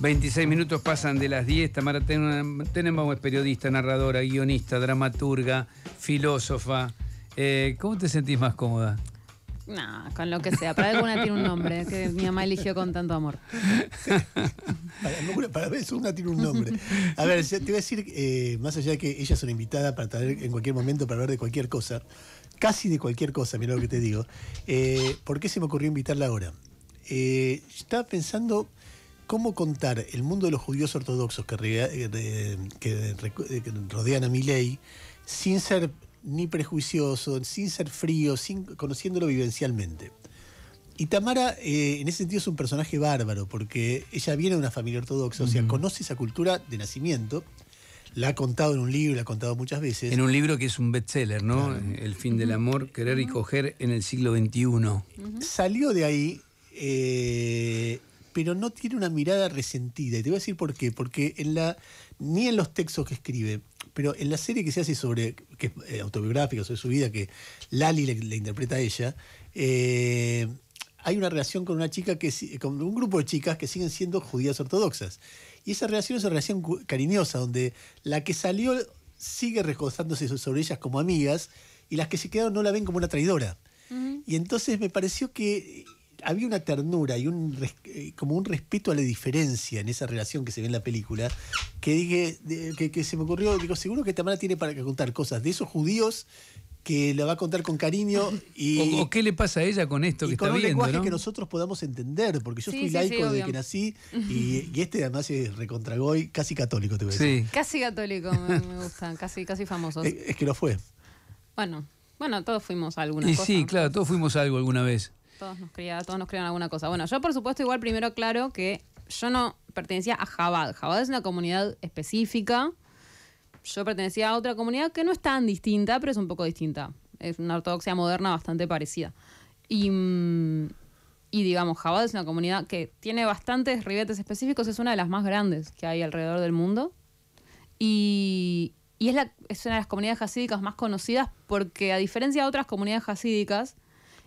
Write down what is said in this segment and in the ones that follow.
26 minutos pasan de las 10. Tamara tenemos periodista, narradora, guionista, dramaturga, filósofa. Eh, ¿Cómo te sentís más cómoda? No, con lo que sea. Para alguna tiene un nombre que mi mamá eligió con tanto amor. para, ver una tiene un nombre. A ver, te voy a decir, eh, más allá de que ella son una invitada para traer en cualquier momento para hablar de cualquier cosa, casi de cualquier cosa, mira lo que te digo. Eh, ¿Por qué se me ocurrió invitarla ahora? estaba pensando cómo contar el mundo de los judíos ortodoxos que, eh, eh, rodean a mi ley sin ser ni prejuicioso, sin ser frío, conociéndolo vivencialmente. Y Tamara, eh, en ese sentido, es un personaje bárbaro, porque ella viene de una familia ortodoxa, o sea, conoce esa cultura de nacimiento, la ha contado en un libro, la ha contado muchas veces. En un libro que es un bestseller, ¿no? El fin del amor, querer y coger en el siglo XXI. Salió de ahí pero no tiene una mirada resentida. Y te voy a decir por qué. Porque ni en los textos que escribe, pero en la serie que se hace sobre, que es eh, autobiográfica, sobre su vida, que Lali le, interpreta a ella, eh, hay una relación con una chica que con un grupo de chicas que siguen siendo judías ortodoxas. Y esa relación es una relación cariñosa, donde la que salió sigue recostándose sobre ellas como amigas, y las que se quedaron no la ven como una traidora. Y entonces me pareció que había una ternura y un eh, como un respeto a la diferencia en esa relación que se ve en la película, que dije, que, se me ocurrió, digo, seguro que Tamara tiene para contar cosas de esos judíos que la va a contar con cariño y o, qué le pasa a ella con esto que con está un lenguaje que nosotros podamos entender porque yo fui laico desde que nací y, este además es recontragoy casi católico te voy a decir Sí, casi católico me, gusta casi casi famoso es, que lo fue bueno bueno todos fuimos a alguna y sí claro todos fuimos algo alguna vez todos nos todos nos crean alguna cosa. Bueno, yo por supuesto igual primero claro que yo no pertenecía a Jabad. Jabad es una comunidad específica. Yo pertenecía a otra comunidad que no es tan distinta, pero es un poco distinta. Es una ortodoxia moderna bastante parecida. Y, mm, digamos, Jabad es una comunidad que tiene bastantes ribetes específicos, es una de las más grandes que hay alrededor del mundo. Y, es, es una de las comunidades hasídicas más conocidas porque, a diferencia de otras comunidades hasídicas,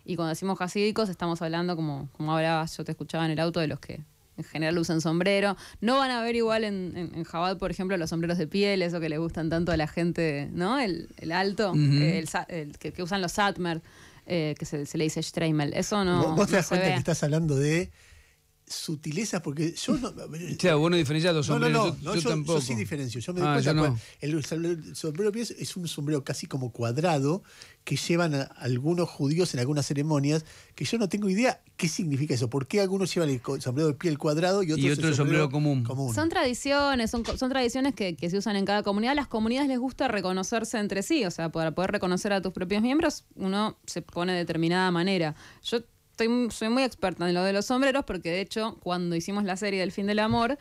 y cuando decimos jasídicos, estamos hablando, como, como hablabas, yo te escuchaba en el auto, de los que en general usan sombrero. No van a ver igual en, en, Jabad, por ejemplo, los sombreros de piel, eso que le gustan tanto a la gente, ¿no? El, alto, el, que, usan los Satmer, eh, que se, le dice Streimel. Eso no. Vos, te das cuenta que estás hablando de sutilezas porque yo no. sea, vos no los sombreros. yo, sí diferencio. Yo me ah, el sombrero pies es un sombrero casi como cuadrado que llevan algunos judíos en algunas ceremonias que yo no tengo idea qué significa eso. ¿Por qué algunos llevan el sombrero de piel cuadrado y otros el sombrero, común. Son tradiciones, son, tradiciones que, se usan en cada comunidad. las comunidades les gusta reconocerse entre sí, o sea, para poder reconocer a tus propios miembros, uno se pone de determinada manera. Yo soy muy experta en lo de los sombreros porque de hecho cuando hicimos la serie del fin del amor,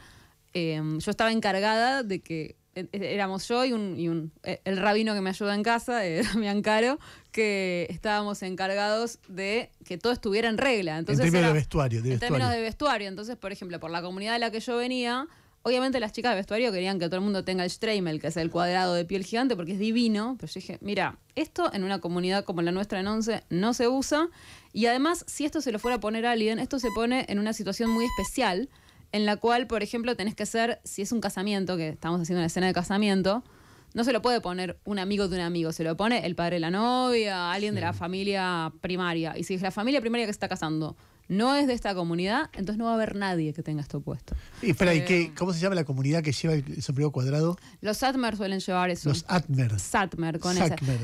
em, yo estaba encargada de que e-, e-, éramos yo y e-, el rabino que me ayuda en casa, mi eh, Damián Caro, que estábamos encargados de que todo estuviera en regla. Entonces términos de vestuario, En términos de vestuario. Entonces, por ejemplo, por la comunidad de la que yo venía, Obviamente las chicas de vestuario querían que todo el mundo tenga el Streimel, que es el cuadrado de piel gigante, porque es divino. Pero yo dije, mira, esto en una comunidad como la nuestra en Once no se usa. Y además, si esto se lo fuera a poner a alguien, esto se pone en una situación muy especial, en la cual, por ejemplo, tenés que ser, si es un casamiento, que estamos haciendo una escena de casamiento, no se lo puede poner un amigo de un amigo, se lo pone el padre de la novia, alguien de la familia primaria. Y si es la familia primaria que se está casando, no es de esta comunidad, entonces no va a haber nadie que tenga esto puesto. Y, espera, ¿y qué, ¿cómo se llama la comunidad que lleva el sombrero cuadrado? Los Atmer suelen llevar eso. Los Atmer. Satmer, con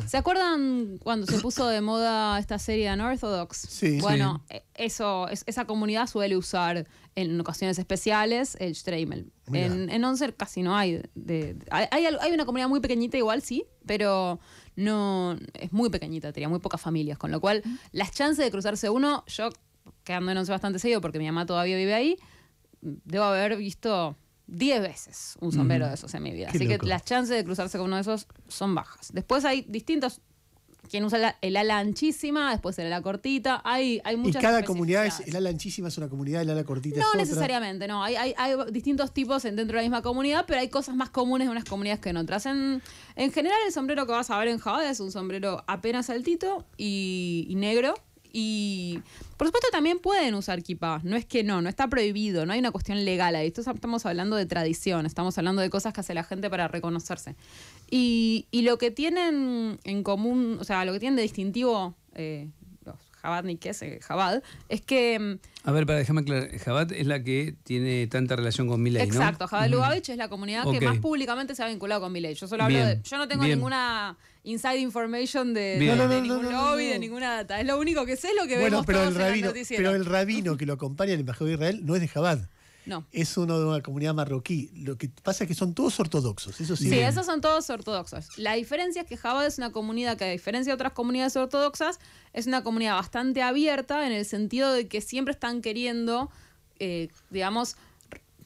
¿Se acuerdan cuando se puso de moda esta serie Unorthodox? Sí. Bueno, e, Eso, esa comunidad suele usar en ocasiones especiales el Streimel. En, en casi no hay, de, hay, una comunidad muy pequeñita igual, sí, pero no es muy pequeñita, tenía muy pocas familias, con lo cual las chances de cruzarse uno, yo quedándonos bastante seguido porque mi mamá todavía vive ahí, debo haber visto 10 veces un sombrero de esos en mi vida. Así que las chances de cruzarse con uno de esos son bajas. Después hay distintos quien usa el ala anchísima, después el ala cortita. Hay, hay muchas. Y cada comunidad es. El ala anchísima es una comunidad, el ala cortita no es No necesariamente, no. Hay, distintos tipos dentro de la misma comunidad, pero hay cosas más comunes en unas comunidades que en otras. En, general, el sombrero que vas a ver en Java es un sombrero apenas altito y negro. Y por supuesto también pueden usar kipa, no es que no, no está prohibido, no hay una cuestión legal ahí. estamos hablando de tradición, estamos hablando de cosas que hace la gente para reconocerse. Y, y lo que tienen en común, o sea, lo que tienen de distintivo eh, Jabad ni qué es eh, Jabad, es que... Mm, A ver, para déjame aclarar, Jabad es la que tiene tanta relación con Milei, Exacto, Jabad Lugavich es la comunidad que más públicamente se ha vinculado con Milei. Yo solo hablo de... Yo no tengo ninguna inside information de, ningún lobby, de ninguna data. Es lo único que sé, lo que vemos pero todos el rabino, Pero el rabino que lo acompaña, el embajador de Israel, no es de Jabad. Es uno de una comunidad marroquí. Lo que pasa es que son todos ortodoxos. Eso sí, sí esos son todos ortodoxos. La diferencia es que Jabad es una comunidad que, a diferencia de otras comunidades ortodoxas, es una comunidad bastante abierta en el sentido de que siempre están queriendo, eh, digamos,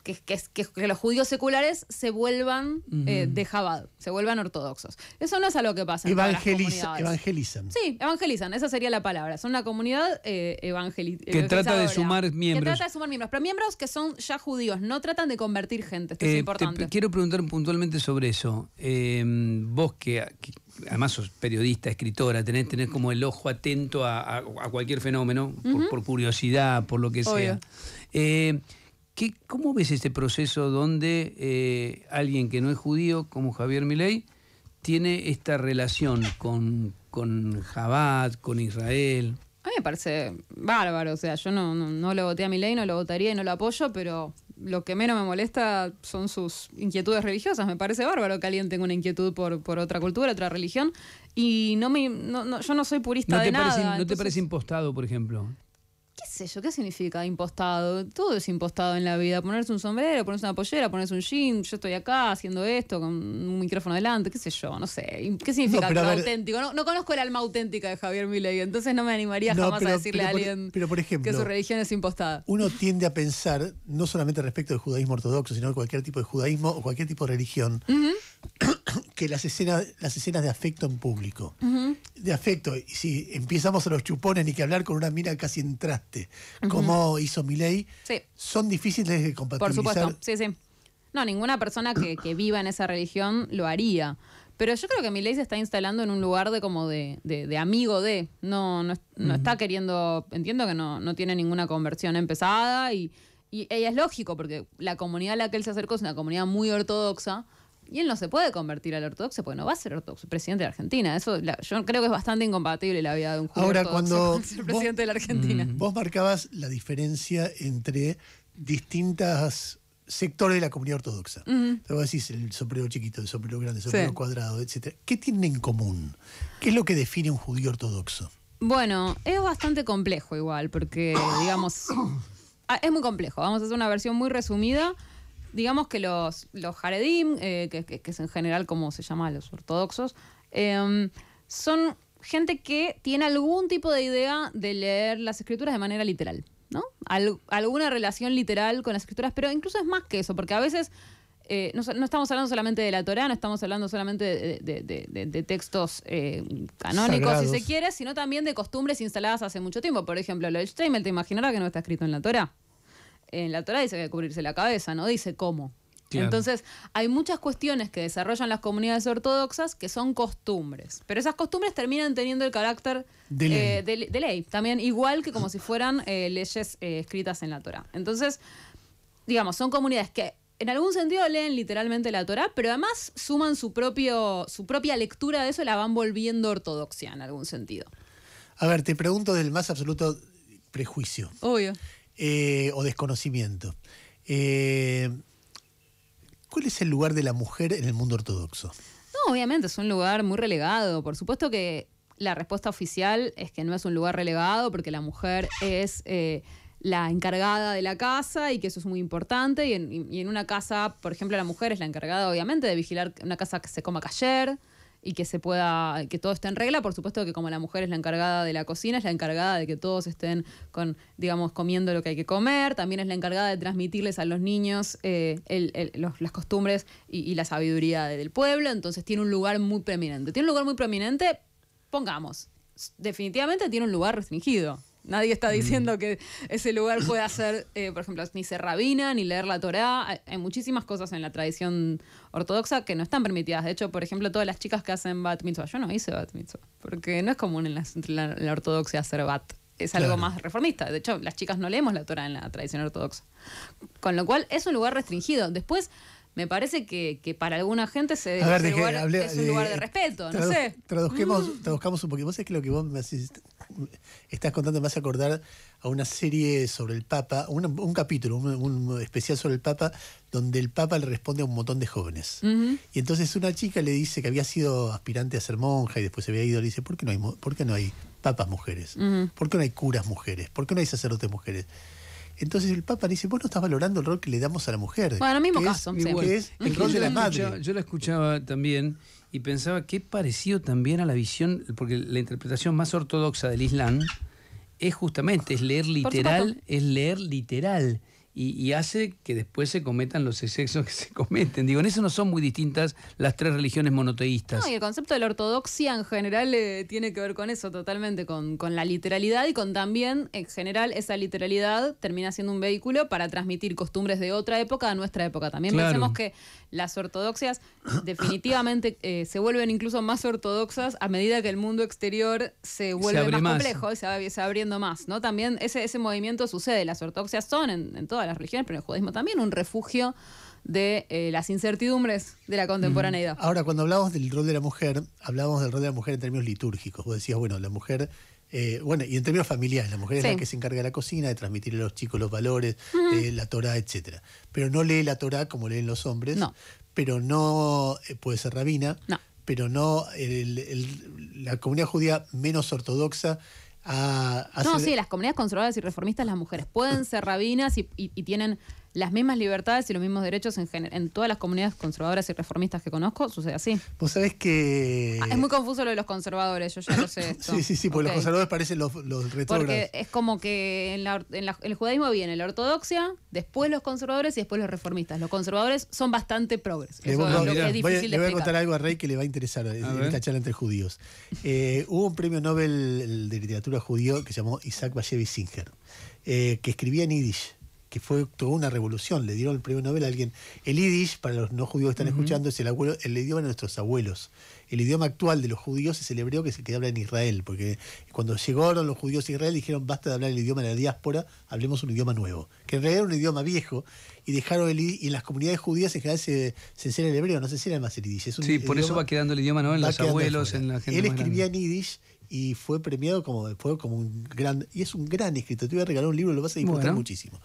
que, los judíos seculares se vuelvan eh, de Jabad, se vuelvan ortodoxos. Eso no es a algo que pasa. Evangeliza, evangelizan. Sí, evangelizan, esa sería la palabra. Son una comunidad eh, Que trata de sumar miembros. Que trata de sumar miembros, pero miembros que son ya judíos, no tratan de convertir gente. Esto es eh, importante. Te quiero preguntar puntualmente sobre eso. Em, vos que, además sos periodista, escritora, tenés, tener como el ojo atento a, cualquier fenómeno, por, curiosidad, por lo que sea. Eh, ¿Cómo ves este proceso donde eh, alguien que no es judío, como Javier Milei, tiene esta relación con, con Jabad, con Israel? A mí me parece bárbaro, o sea, yo no, no, lo voté a Milei, no lo votaría y no lo apoyo, pero lo que menos me molesta son sus inquietudes religiosas. Me parece bárbaro que alguien tenga una inquietud por, por otra cultura, otra religión. Y no me, yo no soy purista ¿No de nada. Parece, ¿No te parece impostado, por ejemplo? ¿qué significa impostado? Todo es impostado en la vida. Ponerse un sombrero, ponerse una pollera, ponerse un jean, yo estoy acá haciendo esto con un micrófono delante, qué sé yo, no sé. ¿Qué significa auténtico? No, conozco el alma auténtica de Javier Milei, entonces no me animaría jamás a decirle a alguien que su religión es impostada. Uno tiende a pensar, no solamente respecto del judaísmo ortodoxo, sino de cualquier tipo de judaísmo o cualquier tipo de religión, que las escenas, las escenas de afecto en público. De afecto, y si empezamos a los chupones ni que hablar con una mina casi en traste, como hizo Milei, son difíciles de compatibilizar. Por supuesto, sí, sí. No, ninguna persona que, viva en esa religión lo haría. Pero yo creo que Milei se está instalando en un lugar de como de, amigo de. No, no, está queriendo. Entiendo que no, tiene ninguna conversión empezada y, y, y, es lógico, porque la comunidad a la que él se acercó es una comunidad muy ortodoxa y él no se puede convertir al ortodoxo porque no va a ser ortodoxo, presidente de la Argentina. Eso yo creo que es bastante incompatible la vida de un judío Ahora, cuando presidente de la Argentina. Mm. Vos marcabas la diferencia entre distintas sectores de la comunidad ortodoxa. vos decís el sombrero chiquito, el sombrero grande, el sombrero cuadrado, etc. ¿Qué tienen en común? ¿Qué es lo que define un judío ortodoxo? Bueno, es bastante complejo igual, porque digamos... Ah, es muy complejo. Vamos a hacer una versión muy resumida digamos que los, los Haredim, eh, que, es en general como se llama los ortodoxos, em, son gente que tiene algún tipo de idea de leer las escrituras de manera literal, ¿no? alguna relación literal con las escrituras, pero incluso es más que eso, porque a veces eh, no, estamos hablando solamente de la Torá, no estamos hablando solamente de, textos eh, canónicos, si se quiere, sino también de costumbres instaladas hace mucho tiempo. Por ejemplo, lo del te imaginarás que no está escrito en la Torá en la Torah dice que hay cubrirse la cabeza, no dice cómo. Entonces, hay muchas cuestiones que desarrollan las comunidades ortodoxas que son costumbres, pero esas costumbres terminan teniendo el carácter de ley, eh, también igual que como si fueran eh, leyes eh, escritas en la Torah. Entonces, digamos, son comunidades que en algún sentido leen literalmente la Torah, pero además suman su, propio, su propia lectura de eso y la van volviendo ortodoxia en algún sentido. A ver, te pregunto del más absoluto prejuicio. Obvio. Eh, o desconocimiento. Eh, ¿Cuál es el lugar de la mujer en el mundo ortodoxo? No, obviamente es un lugar muy relegado. Por supuesto que la respuesta oficial es que no es un lugar relegado porque la mujer es eh, la encargada de la casa y que eso es muy importante. Y en, y en, una casa, por ejemplo, la mujer es la encargada, obviamente, de vigilar una casa que se coma cayer, y que se pueda, que todo esté en regla. Por supuesto que como la mujer es la encargada de la cocina, es la encargada de que todos estén con, digamos, comiendo lo que hay que comer, también es la encargada de transmitirles a los niños eh, las costumbres y, la sabiduría del pueblo. Entonces tiene un lugar muy prominente Tiene un lugar muy prominente, pongamos, definitivamente tiene un lugar restringido. Nadie está mm. diciendo que ese lugar pueda hacer, eh, por ejemplo, ni ser rabina, ni leer la Torá. Hay, muchísimas cosas en la tradición ortodoxa que no están permitidas. De hecho, por ejemplo, todas las chicas que hacen bat mitzvah. Yo no hice bat mitzvah, porque no es común en la, ortodoxia hacer bat es algo más reformista. De hecho, las chicas no leemos la Torá en la tradición ortodoxa. Con lo cual es un lugar restringido. Después, me parece que, para alguna gente se, ver, es un eh, lugar de respeto, no sé. Traduzcamos, mm. traduzcamos un poquito. Vos sabés que lo que vos me estás contando me a acordar a una serie sobre el Papa, un, capítulo, un, especial sobre el Papa, donde el Papa le responde a un montón de jóvenes. Y entonces una chica le dice que había sido aspirante a ser monja y después se había ido, le dice, ¿por qué no hay, no hay papas mujeres? ¿Por qué no hay curas mujeres? ¿Por qué no hay sacerdotes mujeres? Entonces el Papa dice, vos no estás valorando el rol que le damos a la mujer. Bueno, mismo caso. es la escuchaba también y pensaba que parecido también a la visión, porque la interpretación más ortodoxa del Islam es justamente, es leer literal, es leer literal y, hace que después se cometan los excesos que se cometen. Digo, en eso no son muy distintas las tres religiones monoteístas. No, y el concepto de la ortodoxia en general eh, tiene que ver con eso totalmente, con, la literalidad y con también, en general, esa literalidad termina siendo un vehículo para transmitir costumbres de otra época a nuestra época. También pensemos que las ortodoxias definitivamente eh, se vuelven incluso más ortodoxas a medida que el mundo exterior se vuelve más complejo y se va, abriendo más. ¿no? También ese, ese movimiento sucede. Las ortodoxias son en, en de las religiones, pero en el judaísmo también, un refugio de eh, las incertidumbres de la contemporaneidad. Ahora, cuando hablamos del rol de la mujer, hablábamos del rol de la mujer en términos litúrgicos. Vos decías, bueno, la mujer eh, bueno, y en términos familiares, la mujer es la que se encarga de la cocina, de transmitir a los chicos los valores, eh, la Torah, etcétera. Pero no lee la Torah como leen los hombres, pero no puede ser rabina, pero no la comunidad judía menos ortodoxa no, sí, las comunidades conservadoras y reformistas, las mujeres pueden ser rabinas y tienen las mismas libertades y los mismos derechos en, todas las comunidades conservadoras y reformistas que conozco, sucede así. Vos sabés que... Ah, es muy confuso lo de los conservadores, yo ya lo sé. Esto. sí, sí, sí, porque los conservadores parecen los, los retrógrados. es como que en, el judaísmo viene la ortodoxia, después los conservadores y después los reformistas. Los conservadores son bastante progres. Eso es lo es difícil Le voy a contar algo a Rey que le va a interesar en esta charla entre judíos. Eh, hubo un premio Nobel de literatura judío que se llamó Isaac Bashevis Singer, eh, que escribía en Yiddish que fue toda una revolución. Le dieron el premio Nobel a alguien. El Yiddish, para los no judíos que están escuchando, es el, el idioma de nuestros abuelos. El idioma actual de los judíos es el hebreo que se que habla en Israel, porque cuando llegaron los judíos a Israel dijeron basta de hablar el idioma de la diáspora, hablemos un idioma nuevo, que en realidad era un idioma viejo, y dejaron el y en las comunidades judías en general se, se enseña el hebreo, no se enseña más el yiddish. sí, por eso va quedando el idioma, ¿no? En los abuelos, en la gente. Él escribía en yiddish y fue premiado como como un gran y es un gran escritor. Te voy a regalar un libro, lo vas a disfrutar muchísimo.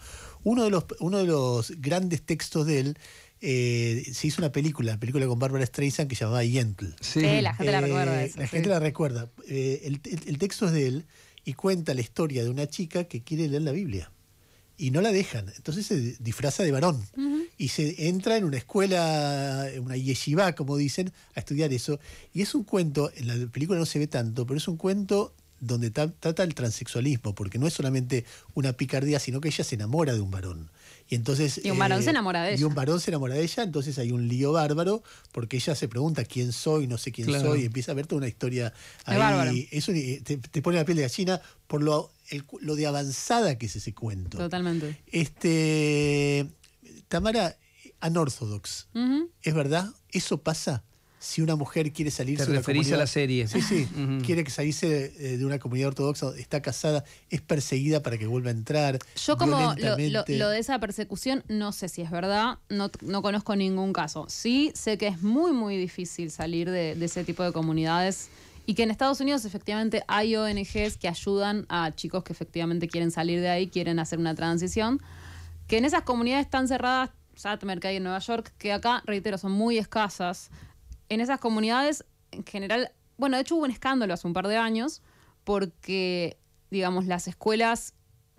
Uno de los uno de los grandes textos de él eh, se hizo una película, película con Barbara Streisand que se llamaba Yentl. Sí, la gente la recuerda. Eh, la gente la recuerda. Eh, el texto es de él y cuenta la historia de una chica que quiere leer la Biblia y no la dejan. Entonces se disfraza de varón y se entra en una escuela, una yeshiva, como dicen, a estudiar eso. Y es un cuento, en la película no se ve tanto, pero es un cuento donde trata el transexualismo, porque no es solamente una picardía, sino que ella se enamora de un varón. Y entonces. Y un varón eh, se enamora de ella. Y un varón se enamora de ella, entonces hay un lío bárbaro, porque ella se pregunta quién soy, no sé quién soy, y empieza a ver toda una historia ahí. Eso eh, te, te, pone la piel de gallina por lo lo de avanzada que es ese cuento. Totalmente. Este, Tamara, anorthodox, ¿es verdad? ¿Eso pasa? Si una mujer quiere salir de una comunidad... a la serie. Sí, sí. Quiere que saliese eh, de, una comunidad ortodoxa, está casada, es perseguida para que vuelva a entrar. Yo como lo, de esa persecución, no sé si es verdad, no, conozco ningún caso. Sí, sé que es muy, muy difícil salir de ese tipo de comunidades y que en Estados Unidos efectivamente hay ONGs que ayudan a chicos que efectivamente quieren salir de ahí, quieren hacer una transición, que en esas comunidades tan cerradas, Satmer, que hay en Nueva York, que acá, reitero, son muy escasas, en esas comunidades en general, bueno, de hecho hubo un escándalo hace un par de años porque, digamos, las escuelas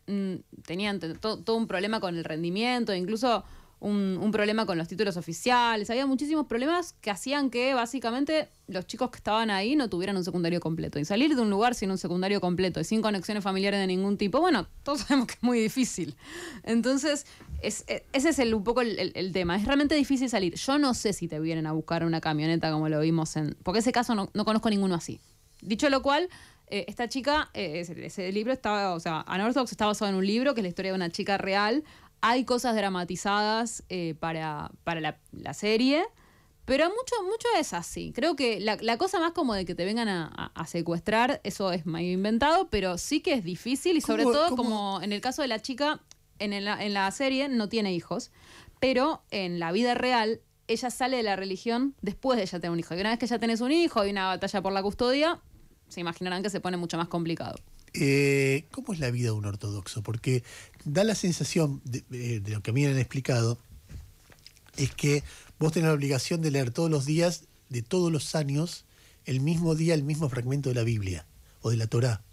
mm, tenían todo un problema con el rendimiento, incluso un, problema con los títulos oficiales, había muchísimos problemas que hacían que básicamente los chicos que estaban ahí no tuvieran un secundario completo. Y salir de un lugar sin un secundario completo y sin conexiones familiares de ningún tipo, bueno, todos sabemos que es muy difícil. Entonces, e, ese es el, un poco el, tema. Es realmente difícil salir. Yo no sé si te vienen a buscar una camioneta como lo vimos en... Porque ese caso no, conozco ninguno así. Dicho lo cual, eh, esta chica, eh, ese, libro estaba, o sea, Anorthox está basado en un libro que es la historia de una chica real hay cosas dramatizadas eh, para, para la, serie, pero mucho, mucho es así. Creo que la, cosa más como de que te vengan a, secuestrar, eso es medio inventado, pero sí que es difícil y sobre todo como en el caso de la chica, en, en la serie no tiene hijos, pero en la vida real ella sale de la religión después de ella tener un hijo. Y una vez que ya tenés un hijo y una batalla por la custodia, se imaginarán que se pone mucho más complicado. Eh, ¿Cómo es la vida de un ortodoxo? Porque da la sensación, eh, de, lo que a mí me han explicado, es que vos tenés la obligación de leer todos los días, de todos los años, el mismo día, el mismo fragmento de la Biblia o de la Torá.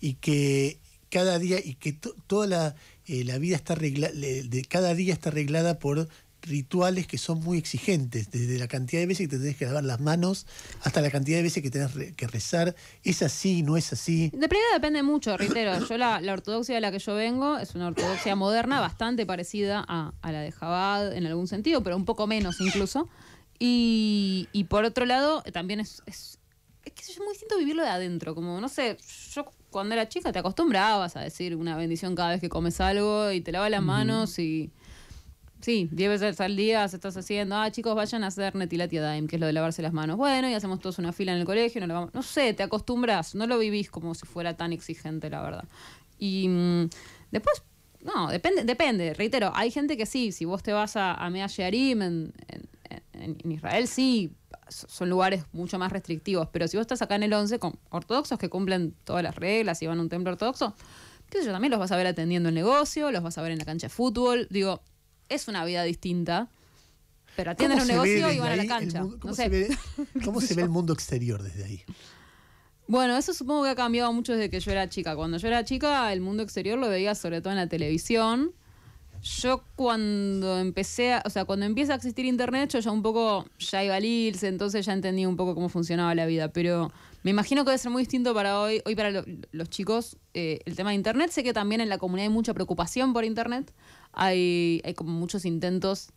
Y que cada día, y que toda la, eh, la vida está de cada día está arreglada por rituales que son muy exigentes, desde la cantidad de veces que te tenés que lavar las manos hasta la cantidad de veces que tenés que rezar. ¿Es así? ¿No es así? De primera depende mucho, reitero. Yo la, la, ortodoxia de la que yo vengo es una ortodoxia moderna bastante parecida a, la de Jabad en algún sentido, pero un poco menos incluso. Y, y por otro lado, también es, es, que muy distinto vivirlo de adentro. Como, no sé, yo cuando era chica te acostumbrabas a decir una bendición cada vez que comes algo y te lavas las manos y... Sí, 10 veces al día se estás haciendo, ah, chicos, vayan a hacer netilat que es lo de lavarse las manos. Bueno, y hacemos todos una fila en el colegio, no, lo vamos... no sé, te acostumbras, no lo vivís como si fuera tan exigente, la verdad. Y mm, después, no, depende, depende, reitero, hay gente que sí, si vos te vas a, a Mea Shearim en, en, en, Israel, sí, son lugares mucho más restrictivos, pero si vos estás acá en el 11 con ortodoxos que cumplen todas las reglas y van a un templo ortodoxo, que sé yo, también los vas a ver atendiendo el negocio, los vas a ver en la cancha de fútbol, digo, es una vida distinta. Pero atienden un negocio y van a la cancha. ¿cómo, se ve, el mundo exterior desde ahí? Bueno, eso supongo que ha cambiado mucho desde que yo era chica. Cuando yo era chica, el mundo exterior lo veía sobre todo en la televisión. Yo cuando empecé, a, o sea, cuando empieza a existir internet, yo ya un poco, ya iba a Lils, entonces ya entendí un poco cómo funcionaba la vida, pero me imagino que debe ser muy distinto para hoy, hoy para los chicos, eh, el tema de Internet. Sé que también en la comunidad hay mucha preocupación por Internet. Hay, como muchos intentos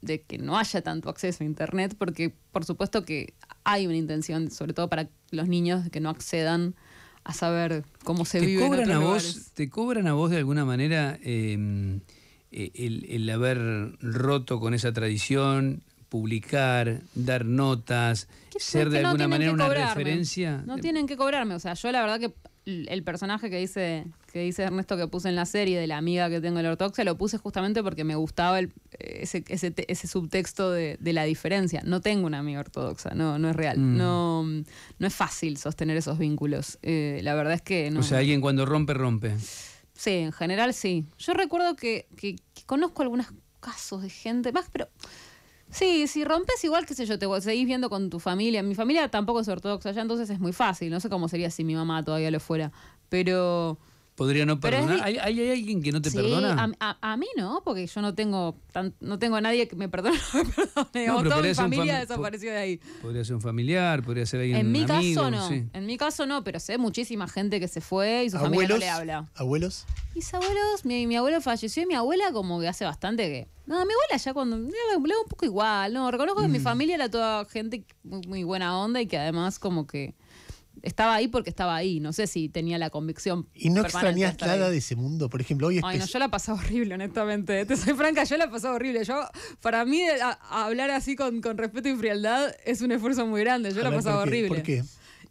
de que no haya tanto acceso a Internet, porque por supuesto que hay una intención, sobre todo para los niños, de que no accedan a saber cómo se vive. Cobran en ¿Te cobran a vos de alguna manera eh, eh, el, el, haber roto con esa tradición publicar, dar notas, ser de alguna manera una referencia. No tienen que cobrarme, o sea, yo la verdad que el personaje que dice, que dice Ernesto que puse en la serie de la amiga que tengo en la ortodoxia, lo puse justamente porque me gustaba ese, subtexto de, la diferencia. No tengo una amiga ortodoxa, no, no es real. Mm. No, no es fácil sostener esos vínculos. Eh, la verdad es que no. O sea, alguien cuando rompe, rompe. Sí, en general sí. Yo recuerdo que, que conozco algunos casos de gente, más, pero Sí, si rompes igual, que sé yo, te seguís viendo con tu familia. Mi familia tampoco es ortodoxa ya entonces es muy fácil. No sé cómo sería si mi mamá todavía lo fuera. Pero podría no perdonar. ¿Hay, ¿Hay, alguien que no te perdona? A, mí no, porque yo no tengo tan, no tengo a nadie que me perdone. No toda mi familia desaparecido de ahí. Podría ser un familiar, podría ser alguien. En mi caso no. En mi caso no, pero sé muchísima gente que se fue y su familia le habla. ¿Abuelos? Mis abuelos, mi, abuelo falleció y mi abuela como que hace bastante que. No, mi abuela ya cuando. Le hago un poco igual, ¿no? Reconozco que mi mm. familia era toda gente muy buena onda y que además como que estaba ahí porque estaba ahí, no sé si tenía la convicción. ¿Y no extrañas nada de ese mundo? Por ejemplo, hoy Ay, no, yo la pasaba horrible, honestamente. Te soy franca, yo la pasaba horrible. Yo, para mí, eh, hablar así con, con, respeto y frialdad es un esfuerzo muy grande. Yo la he pasaba horrible. ¿Por qué?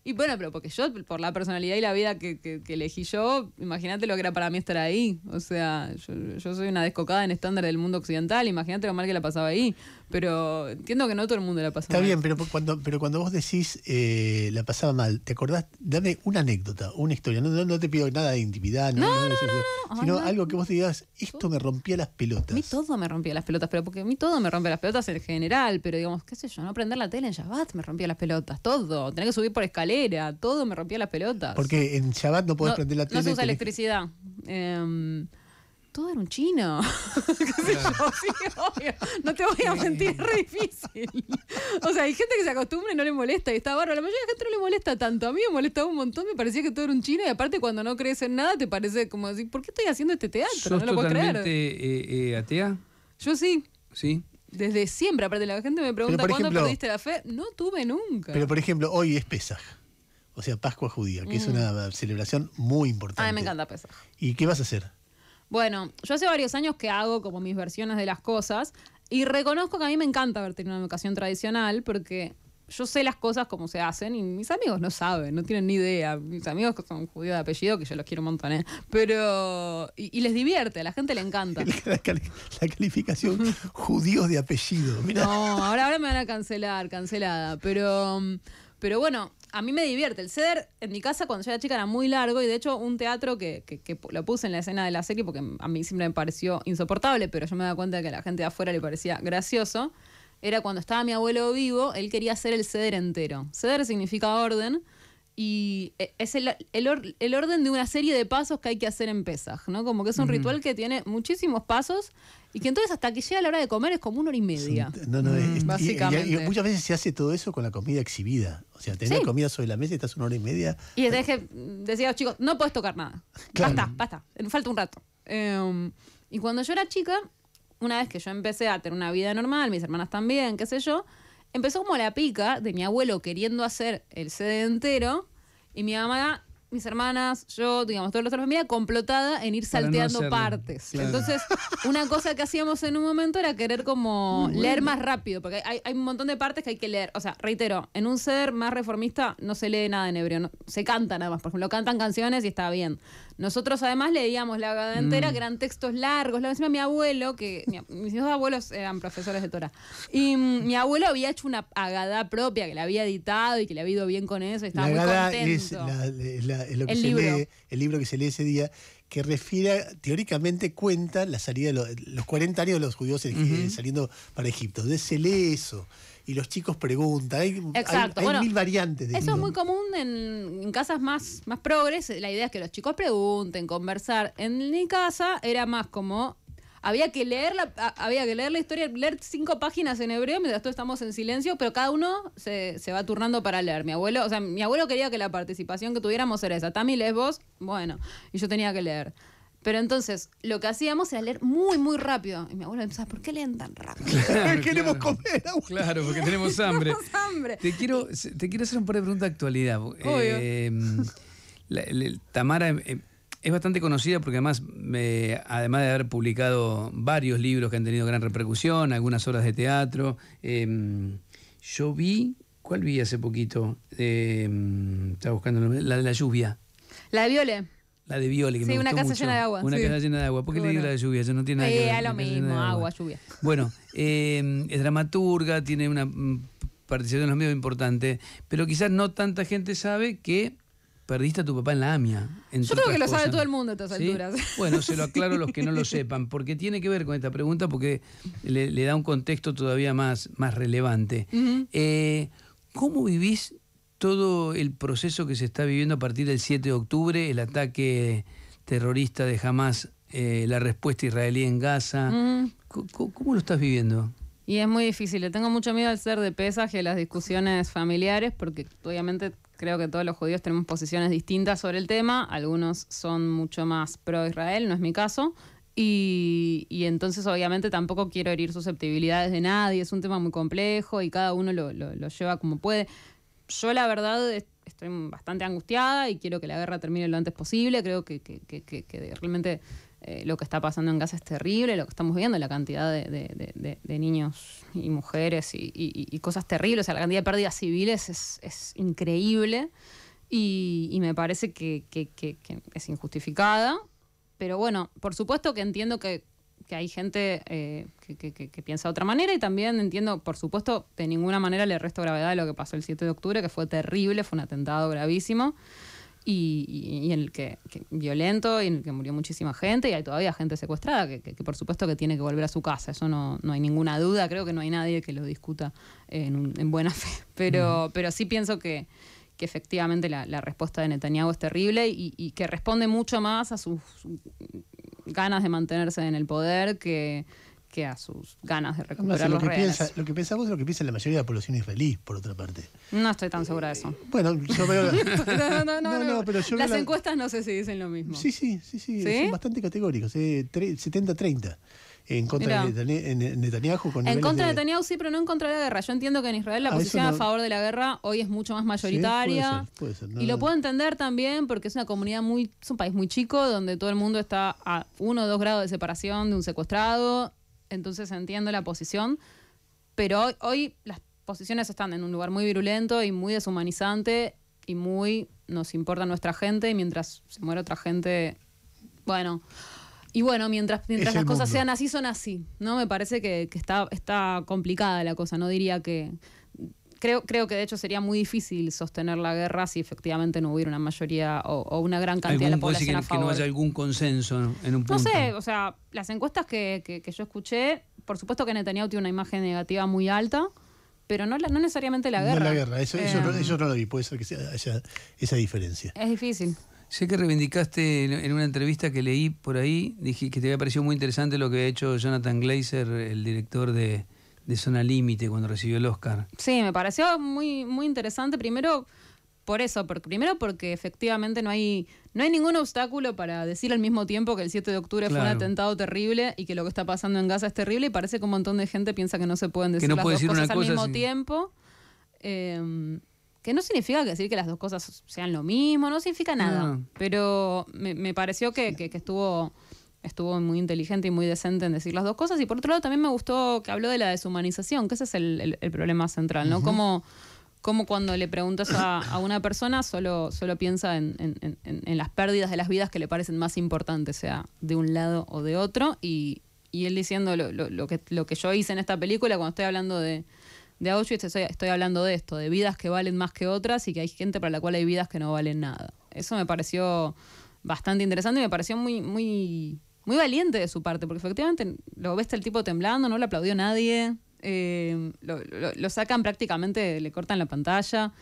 Y bueno, pero porque yo, por la personalidad y la vida que, que, elegí yo, imagínate lo que era para mí estar ahí. O sea, yo soy una descocada en estándar del mundo occidental, imagínate lo mal que la pasaba ahí. Pero entiendo que no todo el mundo la pasaba mal. Está bien, pero cuando, pero cuando vos decís eh, la pasaba mal, ¿te acordás? Dame una anécdota, una historia. No, no, no te pido nada de intimidad, no, no, no. sino algo que vos digas, esto me rompía las pelotas. A mí todo me rompía las pelotas, pero porque a mí todo me rompe las pelotas en general, pero digamos, qué sé yo, no prender la tele en Shabbat me rompía las pelotas, todo. Tener que subir por escalera, todo me rompía las pelotas. Porque en Shabbat no podés prender la tele. No se usa electricidad. Em, todo era un chino. No te voy a mentir, es re difícil. O sea, hay gente que se acostumbra y no le molesta y está bárbaro. La mayoría de la gente no le molesta tanto. A mí me molestaba un montón, me parecía que todo era un chino y aparte cuando no crees en nada te parece como así, ¿por qué estoy haciendo este teatro? no lo puedo creer. Eh, eh, atea? Yo sí. ¿Sí? Desde siempre, aparte la gente me pregunta cuándo perdiste la fe. No tuve nunca. Pero por ejemplo, hoy es Pesaj. O sea, Pascua Judía, que es mm. una celebración muy importante. A me encanta Pesaj. ¿Y qué vas a hacer? Bueno, yo hace varios años que hago como mis versiones de las cosas y reconozco que a mí me encanta haber tenido una educación tradicional porque yo sé las cosas como se hacen y mis amigos no saben, no tienen ni idea. Mis amigos que son judíos de apellido, que yo los quiero un montón, ¿eh? Pero. Y, les divierte, a la gente le encanta. La, calificación judíos de apellido, No, ahora, ahora me van a cancelar, cancelada. Pero. Pero bueno, a mí me divierte. El ceder en mi casa cuando yo era chica era muy largo y de hecho un teatro que, lo puse en la escena de la serie porque a mí siempre me pareció insoportable, pero yo me daba cuenta de que a la gente de afuera le parecía gracioso, era cuando estaba mi abuelo vivo, él quería hacer el ceder entero. Ceder significa orden y eh, es el, el, orden de una serie de pasos que hay que hacer en Pesaj, ¿no? Como que es un ritual que tiene muchísimos pasos y que entonces hasta que llega la hora de comer es como una hora y media. No, no, mm, básicamente. Y, muchas veces se hace todo eso con la comida exhibida. O sea, tener comida sobre la mesa y estás una hora y media. Y mm, decía, que decía los chicos, no podés tocar nada. Basta, basta, falta un rato. Em, y cuando yo era chica, una vez que yo empecé a tener una vida normal, mis hermanas también, qué sé yo, empezó como la pica de mi abuelo queriendo hacer el sede entero y mi mamá mis hermanas, yo, digamos, todos los familia, complotada en ir salteando partes. Entonces, una cosa que hacíamos en un momento era querer como leer más rápido, porque hay, un montón de partes que hay que leer. O sea, reitero, en un ser más reformista no se lee nada en hebreo, no, se canta nada más. Por ejemplo, cantan canciones y está bien. Nosotros además leíamos la agada mm. entera, eran textos largos. La encima mi abuelo, que mis dos abuelos eran profesores de Torah, y mm, mi abuelo había hecho una agada propia que la había editado y que le había ido bien con eso. Y estaba muy contento. la, es lo que el se libro. lee, el libro que se lee ese día, que refiere, teóricamente cuenta la salida de los, 40 años de los judíos eh, saliendo para Egipto. Entonces se lee eso y los chicos preguntan. Hay, hay, mil variantes. De eso es muy común en, casas más, más progres. La idea es que los chicos pregunten, conversar. En mi casa era más como había que leer la, había que leer la historia, leer cinco páginas en hebreo, mientras todos estamos en silencio, pero cada uno se, va turnando para leer. Mi abuelo, o sea, mi abuelo quería que la participación que tuviéramos era esa. Tami, lees vos, bueno, y yo tenía que leer. Pero entonces, lo que hacíamos era leer muy, muy rápido. Y mi abuelo decía, ¿por qué leen tan rápido? Claro, Queremos comer, Claro, porque tenemos hambre. tenemos hambre. Te quiero, te quiero hacer un par de preguntas de actualidad. Obvio. Eh, Tamara... Em, em, es bastante conocida porque además, además de haber publicado varios libros que han tenido gran repercusión, algunas obras de teatro, em, yo vi, ¿cuál vi hace poquito? Em, estaba buscando la de la lluvia. La de Viole. La de Viole, que sí, una casa llena de agua. Una casa llena de agua. ¿Por qué le digo la de lluvia? eso no tiene nada lo mismo, agua, lluvia. Bueno, em, es dramaturga, tiene una mm, participación en los medios importante, pero quizás no tanta gente sabe que perdiste a tu papá en la AMIA. Yo creo que lo sabe todo el mundo a estas alturas. Bueno, se lo aclaro a los que no lo sepan, porque tiene que ver con esta pregunta, porque le, da un contexto todavía más, más relevante. Eh, ¿Cómo vivís todo el proceso que se está viviendo a partir del 7 de octubre, el ataque terrorista de Hamas, eh, la respuesta israelí en Gaza? ¿Cómo, lo estás viviendo? Y es muy difícil, le tengo mucho miedo al ser de pesaje a las discusiones familiares, porque obviamente Creo que todos los judíos tenemos posiciones distintas sobre el tema. Algunos son mucho más pro-Israel, no es mi caso. Y, entonces obviamente tampoco quiero herir susceptibilidades de nadie. Es un tema muy complejo y cada uno lo, lleva como puede. Yo la verdad estoy bastante angustiada y quiero que la guerra termine lo antes posible. Creo que, que, que realmente eh, lo que está pasando en Gaza es terrible, lo que estamos viendo, la cantidad de, de, niños y mujeres y, cosas terribles, la cantidad de pérdidas civiles es, increíble y, me parece que, es injustificada. Pero bueno, por supuesto que entiendo que, hay gente eh, que, piensa de otra manera y también entiendo, por supuesto, de ninguna manera le resto gravedad a lo que pasó el 7 de octubre, que fue terrible, fue un atentado gravísimo y, en el que, violento y en el que murió muchísima gente y hay todavía gente secuestrada que, por supuesto que tiene que volver a su casa eso no, hay ninguna duda creo que no hay nadie que lo discuta en, buena fe pero pero sí pienso que que efectivamente la, respuesta de Netanyahu es terrible y que responde mucho más a sus ganas de mantenerse en el poder que, que a sus ganas de recuperar los lo que lo que vos es lo que piensa la mayoría de la población israelí, por otra parte. No estoy tan segura de eso. Eh, bueno, yo veo... no, no, no, pero yo Las encuestas no sé si dicen lo mismo. Sí, sí, sí, sí, son bastante categóricos, 70-30 eh, en contra de Netanyahu. Con en contra de Netanyahu sí, pero no en contra de la guerra. Yo entiendo que en Israel la ah, posición a favor de la guerra hoy es mucho más mayoritaria. puede ser, y lo puedo entender también porque es una comunidad muy, es un país muy chico donde todo el mundo está a uno o dos grados de separación de un secuestrado entonces entiendo la posición, pero hoy, las posiciones están en un lugar muy virulento y muy deshumanizante y muy nos importa nuestra gente y mientras se muere otra gente, bueno. Y bueno, mientras, mientras las cosas sean así, son así, ¿no? Me parece que, está, está complicada la cosa, no diría que, creo, creo que de hecho sería muy difícil sostener la guerra si efectivamente no hubiera una mayoría o, una gran cantidad de la población a que no haya algún consenso en un punto. No sé, o sea, las encuestas que, que, yo escuché, por supuesto que Netanyahu tiene una imagen negativa muy alta, pero no, la, no necesariamente la guerra. No la guerra, eso, eh, eso, no, lo vi, puede ser que haya esa diferencia. Es difícil. Sé que reivindicaste en una entrevista que leí por ahí, dije que te había parecido muy interesante lo que ha hecho Jonathan Glazer, el director de, de Zona Límite cuando recibió el Oscar. Sí, me pareció muy, muy interesante. Primero, por eso, porque, primero porque efectivamente no hay, no hay ningún obstáculo para decir al mismo tiempo que el 7 de octubre fue un atentado terrible y que lo que está pasando en Gaza es terrible y parece que un montón de gente piensa que no se pueden decir las dos cosas al mismo tiempo. Em, que no significa decir que las dos cosas sean lo mismo, no significa nada. Ah. Pero me, pareció que, que estuvo estuvo muy inteligente y muy decente en decir las dos cosas. Y por otro lado, también me gustó que habló de la deshumanización, que ese es el, problema central, ¿no? Como como cuando le preguntas a, una persona solo, solo piensa en, las pérdidas de las vidas que le parecen más importantes, sea de un lado o de otro. Y, él diciendo lo, lo, que, lo que yo hice en esta película, cuando estoy hablando de, de Auschwitz, estoy, estoy, hablando de esto, de vidas que valen más que otras y que hay gente para la cual hay vidas que no valen nada. Eso me pareció bastante interesante y me pareció muy, muy muy valiente de su parte, porque efectivamente lo ves el tipo temblando, no le aplaudió nadie, eh, lo, sacan prácticamente, le cortan la pantalla,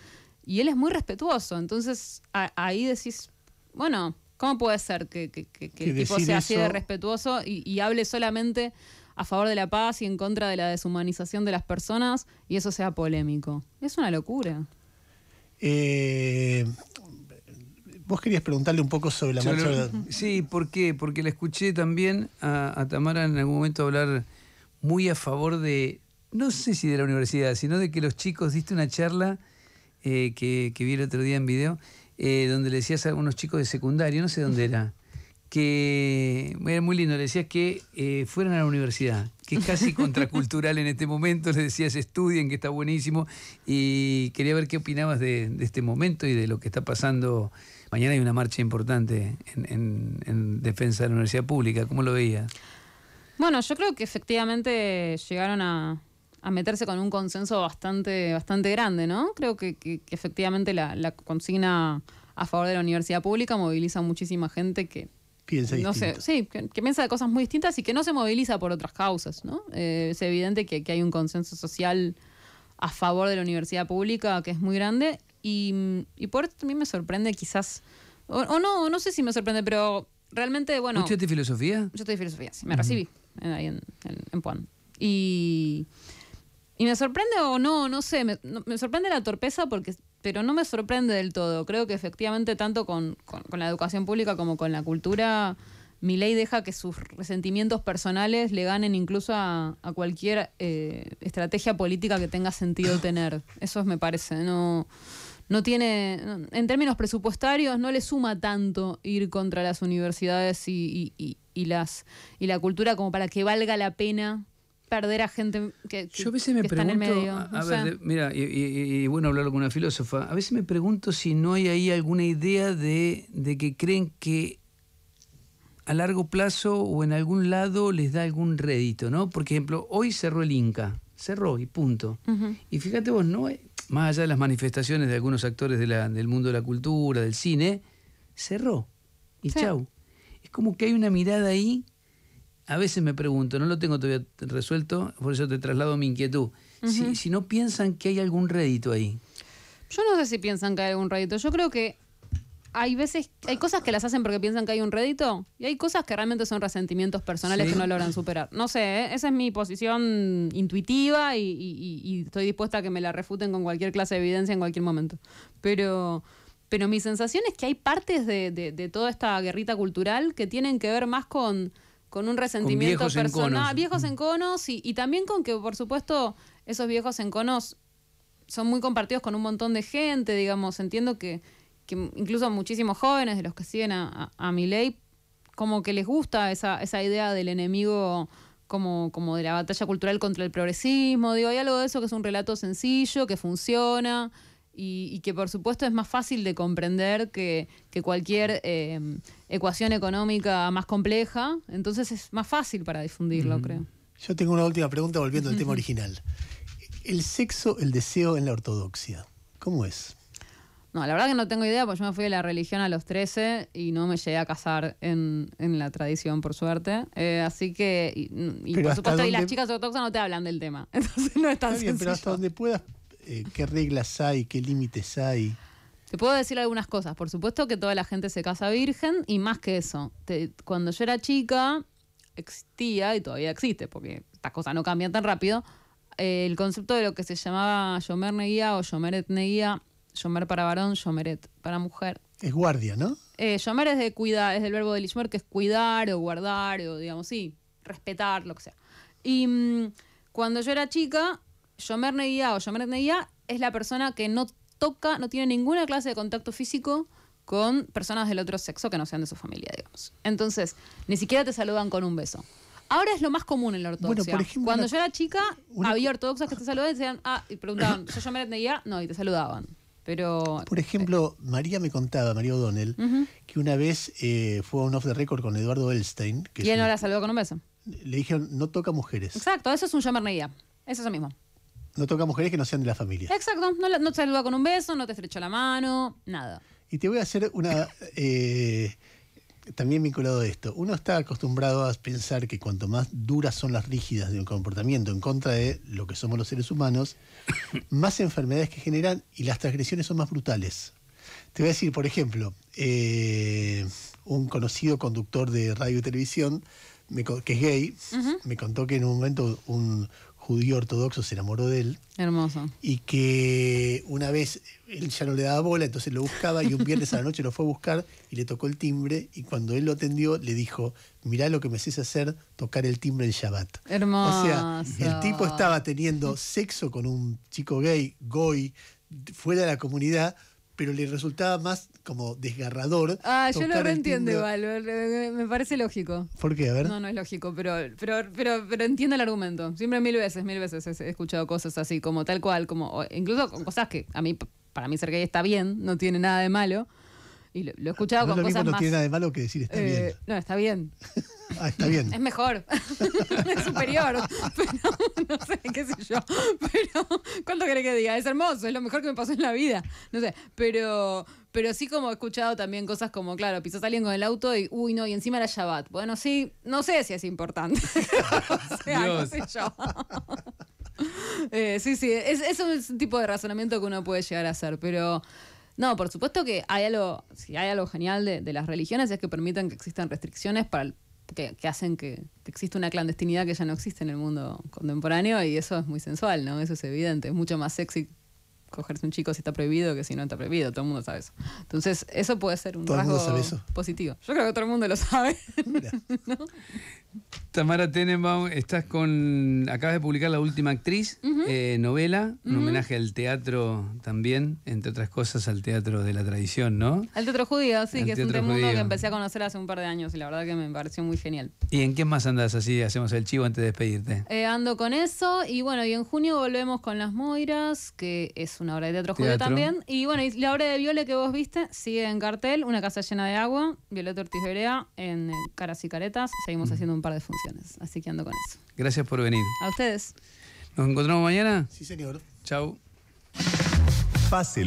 y él es muy respetuoso, entonces ahí decís, bueno, ¿cómo puede ser que, el tipo sea así de respetuoso y, y hable solamente a favor de la paz y en contra de la deshumanización de las personas y eso sea polémico? Es una locura. Eh, Vos querías preguntarle un poco sobre la sí, ¿por qué? Porque la escuché también a, Tamara en algún momento hablar muy a favor de, no sé si de la universidad, sino de que los chicos, diste una charla eh, que, vi el otro día en video, eh, donde le decías a algunos chicos de secundario, no sé dónde era, que era muy lindo, le decías que eh, fueran a la universidad, que es casi contracultural en este momento, le decías estudien, que está buenísimo, y quería ver qué opinabas de, de este momento y de lo que está pasando Mañana hay una marcha importante en, defensa de la universidad pública. ¿Cómo lo veías? Bueno, yo creo que efectivamente llegaron a, meterse con un consenso bastante, bastante grande, ¿no? Creo que, efectivamente la, consigna a favor de la universidad pública moviliza a muchísima gente que piensa que, piensa de cosas muy distintas y que no se moviliza por otras causas, ¿no? Eh, es evidente que, hay un consenso social a favor de la universidad pública que es muy grande y, y por eso también me sorprende quizás, o, no, no sé si me sorprende, pero realmente, bueno... ¿Usted de filosofía? Yo estoy de filosofía, sí, me recibí eh, ahí en, Puan. Y, y, me sorprende o no, no sé, me, sorprende la torpeza porque pero no me sorprende del todo. Creo que efectivamente tanto con, con, la educación pública como con la cultura mi ley deja que sus resentimientos personales le ganen incluso a, cualquier eh, estrategia política que tenga sentido tener. Eso me parece, no no tiene, en términos presupuestarios, no le suma tanto ir contra las universidades y, y, y, las, y la cultura como para que valga la pena perder a gente que, que Yo a veces me pregunto, a, ver, mira, y, bueno hablar con una filósofa, a veces me pregunto si no hay ahí alguna idea de, que creen que a largo plazo o en algún lado les da algún rédito, ¿no? Por ejemplo, hoy cerró el Inca, cerró y punto. Y fíjate vos, no más allá de las manifestaciones de algunos actores del mundo de la cultura, del cine, cerró. Y chau. Es como que hay una mirada ahí. A veces me pregunto, no lo tengo todavía resuelto, por eso te traslado mi inquietud. si, si no piensan que hay algún rédito ahí. Yo no sé si piensan que hay algún rédito. Yo creo que hay veces, hay cosas que las hacen porque piensan que hay un rédito y hay cosas que realmente son resentimientos personales que no logran superar. No sé, ¿eh? esa es mi posición intuitiva y, estoy dispuesta a que me la refuten con cualquier clase de evidencia en cualquier momento. Pero, pero mi sensación es que hay partes de, toda esta guerrita cultural que tienen que ver más con, con un resentimiento personal, ah, viejos en conos, y, y también con que, por supuesto, esos viejos en conos son muy compartidos con un montón de gente, digamos, entiendo que que incluso muchísimos jóvenes de los que siguen a, a, ley como que les gusta esa, idea del enemigo como, como de la batalla cultural contra el progresismo. Digo, hay algo de eso que es un relato sencillo, que funciona y, que por supuesto es más fácil de comprender que, cualquier em, ecuación económica más compleja. Entonces es más fácil para difundirlo, creo. Yo tengo una última pregunta volviendo al tema original. El sexo, el deseo en la ortodoxia, ¿cómo es? No, la verdad que no tengo idea, porque yo me fui de la religión a los 13 y no me llegué a casar en, la tradición, por suerte. Eh, así que, y, por supuesto, y las chicas ortodoxas no te hablan del tema. Entonces no es tan Pero hasta donde puedas, eh, ¿qué reglas hay? ¿Qué límites hay? Te puedo decir algunas cosas. Por supuesto que toda la gente se casa virgen y más que eso. cuando yo era chica, existía y todavía existe, porque estas cosas no cambian tan rápido, eh, el concepto de lo que se llamaba Yomer Neguía o Yomeret Etneguía Yomer para varón, Yomeret para mujer. Es guardia, ¿no? Eh, yomer es de cuidar, es del verbo de Lishmer, que es cuidar o guardar o, digamos, sí, respetar, lo que sea. Y mm, cuando yo era chica, Yomer Neguía o Yomeret Neguía es la persona que no toca, no tiene ninguna clase de contacto físico con personas del otro sexo que no sean de su familia, digamos. Entonces, ni siquiera te saludan con un beso. Ahora es lo más común en la ortodoxia. por Cuando yo era chica, había ortodoxas que te saludaban y, decían, ah, y preguntaban, ¿yo Yomeret Neguía? No, y te saludaban. Pero, Por ejemplo, María me contaba, María O'Donnell, que una vez eh, fue a un off the record con Eduardo Elstein. y él no la saludó con un beso. Le dijeron, no toca mujeres. Exacto, eso es un llamar Eso es lo mismo. No toca mujeres que no sean de la familia. Exacto, no, no te saluda con un beso, no te estrecha la mano, nada. Y te voy a hacer una. Eh, también vinculado a esto, uno está acostumbrado a pensar que cuanto más duras son las rígidas de un comportamiento en contra de lo que somos los seres humanos, más enfermedades que generan y las transgresiones son más brutales. Te voy a decir, por ejemplo, eh, un conocido conductor de radio y televisión, que es gay, me contó que en un momento un judío ortodoxo se enamoró de él. Hermoso. Y que una vez él ya no le daba bola, entonces lo buscaba y un viernes a la noche lo fue a buscar y le tocó el timbre y cuando él lo atendió le dijo, mirá lo que me haces hacer, tocar el timbre en Shabbat. Hermoso. O sea, el tipo estaba teniendo sexo con un chico gay, goy, fuera de la comunidad pero le resultaba más como desgarrador. Ah, yo lo reentiendo igual, me parece lógico. ¿Por qué? A ver. No, no es lógico, pero, pero, pero, entiendo el argumento. Siempre mil veces, mil veces he escuchado cosas así, como tal cual, como incluso con cosas que a mí, para mí ser gay está bien, no tiene nada de malo. Y lo, he ah, escuchado con lo cosas mismo, más... No tiene nada de malo que decir está bien. Eh, no, está bien. ah, está bien. Es mejor. es superior. Pero, no sé, qué sé yo. Pero, ¿cuánto querés que diga? Es hermoso, es lo mejor que me pasó en la vida. No sé, pero... Pero sí como he escuchado también cosas como, claro, pisó a alguien con el auto y, uy, no, y encima era Shabbat. Bueno, sí, no sé si es importante. o sea, qué sé yo. Eh, sí, sí, es, es un tipo de razonamiento que uno puede llegar a hacer, pero no, por supuesto que hay algo, si hay algo genial de, las religiones es que permiten que existan restricciones para que, que, hacen que, exista una clandestinidad que ya no existe en el mundo contemporáneo y eso es muy sensual, ¿no? Eso es evidente, es mucho más sexy cogerse un chico si está prohibido que si no está prohibido, todo el mundo sabe eso. Entonces, eso puede ser un rasgo positivo. Yo creo que todo el mundo lo sabe. Tamara Tenenbaum, estás con. Acabas de publicar La Última Actriz, eh, novela, un homenaje al teatro también, entre otras cosas al teatro de la tradición, ¿no? Al teatro judío, sí, que es un mundo que empecé a conocer hace un par de años y la verdad que me pareció muy genial. ¿Y en qué más andas así? Hacemos el chivo antes de despedirte. Eh, ando con eso y bueno, y en junio volvemos con Las Moiras, que es una obra de teatro, judío también. Y bueno, y la obra de Viole que vos viste sigue en cartel, Una casa llena de agua, Violeta Ortiz Berea en Caras y Caretas. Seguimos mm. haciendo un par de funciones. Así que ando con eso. Gracias por venir. A ustedes. ¿Nos encontramos mañana? Sí, señor. Chau. Fácil.